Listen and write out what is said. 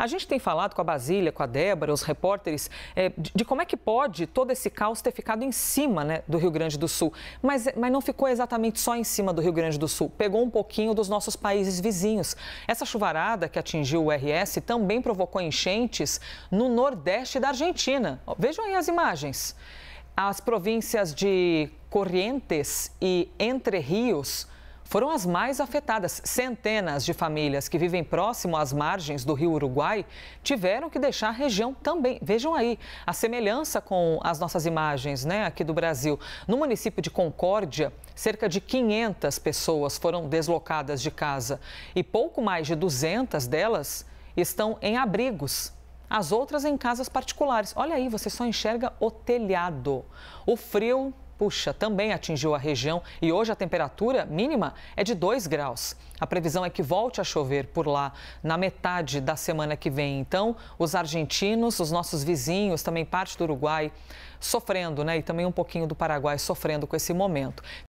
A gente tem falado com a Basília, com a Débora, os repórteres, é, de, de, como é que pode todo esse caos ter ficado em cima né, do Rio Grande do Sul. Mas, é, mas não ficou exatamente só em cima do Rio Grande do Sul, pegou um pouquinho dos nossos países vizinhos. Essa chuvarada que atingiu o RS também provocou enchentes no nordeste da Argentina. Vejam aí as imagens. As províncias de Corrientes e Entre Rios foram as mais afetadas. Centenas de famílias que vivem próximo às margens do rio Uruguai tiveram que deixar a região também. Vejam aí a semelhança com as nossas imagens né, aqui do Brasil. No município de Concórdia, cerca de 500 pessoas foram deslocadas de casa e pouco mais de 200 delas estão em abrigos as outras em casas particulares. Olha aí, você só enxerga o telhado. O frio Puxa, também atingiu a região e hoje a temperatura mínima é de 2 graus. A previsão é que volte a chover por lá na metade da semana que vem. Então, os argentinos, os nossos vizinhos, também parte do Uruguai, sofrendo, né? E também um pouquinho do Paraguai sofrendo com esse momento.